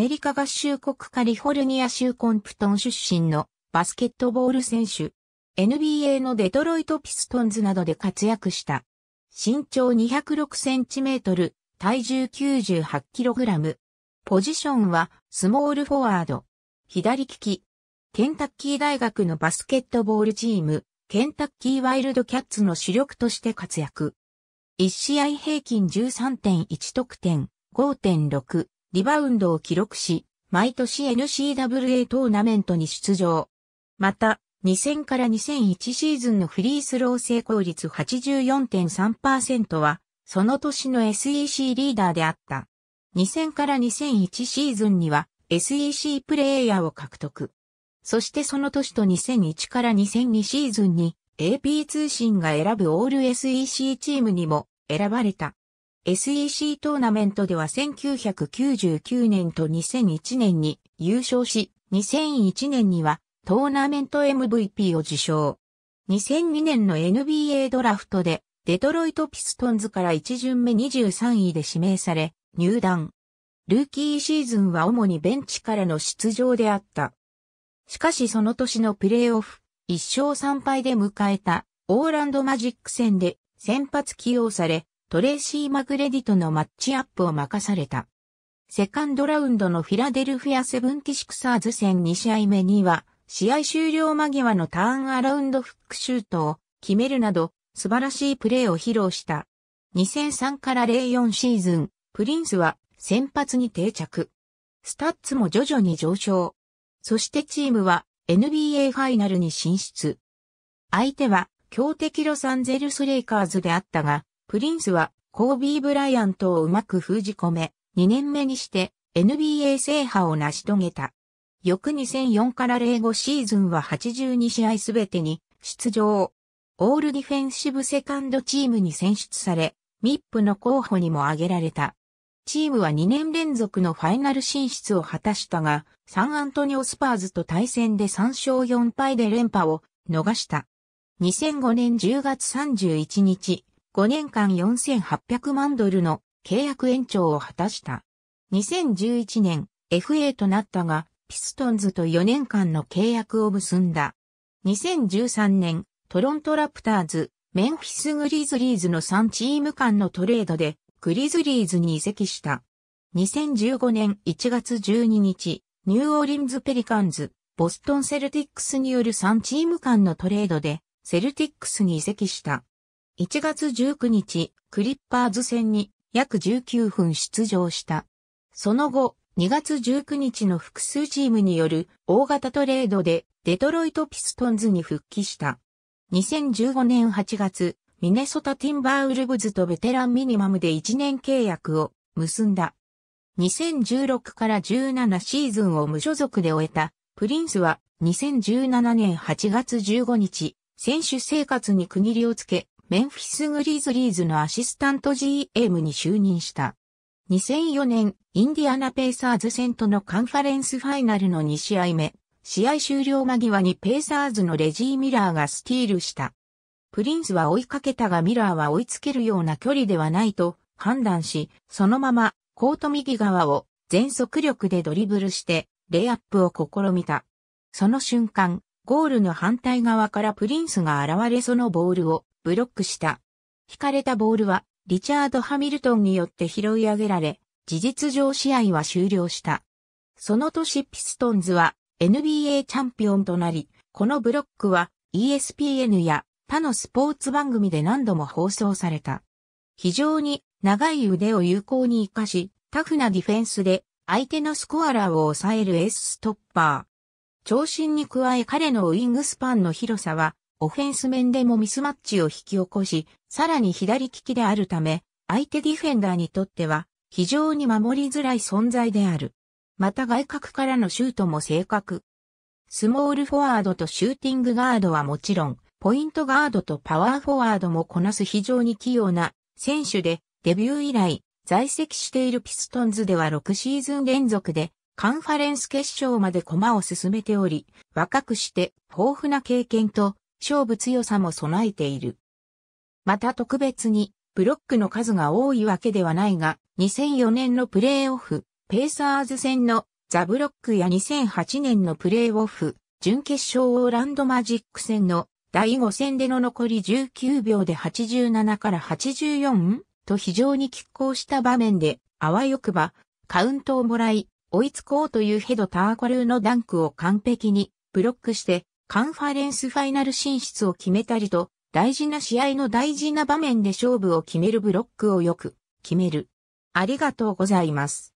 メリカ合衆国カリフォルニア州コンプトン出身のバスケットボール選手。NBA のデトロイトピストンズなどで活躍した。身長206センチメートル、体重98キログラム。ポジションはスモールフォワード。左利き。ケンタッキー大学のバスケットボールチーム、ケンタッキーワイルドキャッツの主力として活躍。1試合平均13.1得点、5.6リバウンドを記録し、毎年 NCAA トーナメントに出場。また、2000から2001シーズンのフリースロー成功率84.3%は、その年の SEC リーダーであった。2000から2001シーズンには SEC プレイヤーを獲得。そしてその年と2001から2002シーズンに AP 通信が選ぶオール SEC チームにも選ばれた。SEC トーナメントでは1999年と2001年に優勝し、2001年にはトーナメント MVP を受賞。2002年の NBA ドラフトでデトロイトピストンズから1巡目23位で指名され、入団。ルーキーシーズンは主にベンチからの出場であった。しかしその年のプレーオフ、1勝3敗で迎えたオーランドマジック戦で先発起用され、トレーシー・マグレディとのマッチアップを任された。セカンドラウンドのフィラデルフィアセブンティシクサーズ戦2試合目には、試合終了間際のターンアラウンドフックシュートを決めるなど、素晴らしいプレーを披露した。2003から04シーズン、プリンスは先発に定着。スタッツも徐々に上昇。そしてチームは NBA ファイナルに進出。相手は強敵ロサンゼルスレイカーズであったが、プリンスはコービー・ブライアントをうまく封じ込め、2年目にして NBA 制覇を成し遂げた。翌2004から05シーズンは82試合すべてに出場。オールディフェンシブセカンドチームに選出され、ミップの候補にも挙げられた。チームは2年連続のファイナル進出を果たしたが、サンアントニオスパーズと対戦で3勝4敗で連覇を逃した。2005年10月31日、5年間4800万ドルの契約延長を果たした。2011年 FA となったが、ピストンズと4年間の契約を結んだ。2013年、トロントラプターズ、メンフィスグリズリーズの3チーム間のトレードで、グリズリーズに移籍した。2015年1月12日、ニューオーリンズ・ペリカンズ、ボストン・セルティックスによる3チーム間のトレードで、セルティックスに移籍した。1月19日、クリッパーズ戦に約19分出場した。その後、2月19日の複数チームによる大型トレードでデトロイト・ピストンズに復帰した。2015年8月、ミネソタ・ティンバーウルブズとベテランミニマムで1年契約を結んだ。2016から17シーズンを無所属で終えたプリンスは2017年8月15日、選手生活に区切りをつけ、メンフィス・グリーズリーズのアシスタント GM に就任した。2004年、インディアナ・ペイサーズ戦とのカンファレンスファイナルの2試合目、試合終了間際にペイサーズのレジー・ミラーがスティールした。プリンスは追いかけたがミラーは追いつけるような距離ではないと判断し、そのままコート右側を全速力でドリブルして、レイアップを試みた。その瞬間、ゴールの反対側からプリンスが現れそのボールをブロックした。引かれたボールはリチャード・ハミルトンによって拾い上げられ、事実上試合は終了した。その年ピストンズは NBA チャンピオンとなり、このブロックは ESPN や他のスポーツ番組で何度も放送された。非常に長い腕を有効に活かし、タフなディフェンスで相手のスコアラーを抑えるエースストッパー。長身に加え彼のウィングスパンの広さはオフェンス面でもミスマッチを引き起こし、さらに左利きであるため、相手ディフェンダーにとっては非常に守りづらい存在である。また外角からのシュートも正確。スモールフォワードとシューティングガードはもちろん、ポイントガードとパワーフォワードもこなす非常に器用な選手で、デビュー以来、在籍しているピストンズでは6シーズン連続で、カンファレンス決勝まで駒を進めており、若くして豊富な経験と勝負強さも備えている。また特別に、ブロックの数が多いわけではないが、2004年のプレーオフ、ペーサーズ戦のザブロックや2008年のプレーオフ、準決勝オーランドマジック戦の第5戦での残り19秒で87から84と非常に拮抗した場面で、あわよくばカウントをもらい、追いつこうというヘド・ターコルーのダンクを完璧にブロックしてカンファレンスファイナル進出を決めたりと、大事な試合の大事な場面で勝負を決めるブロックをよく決める。ありがとうございます。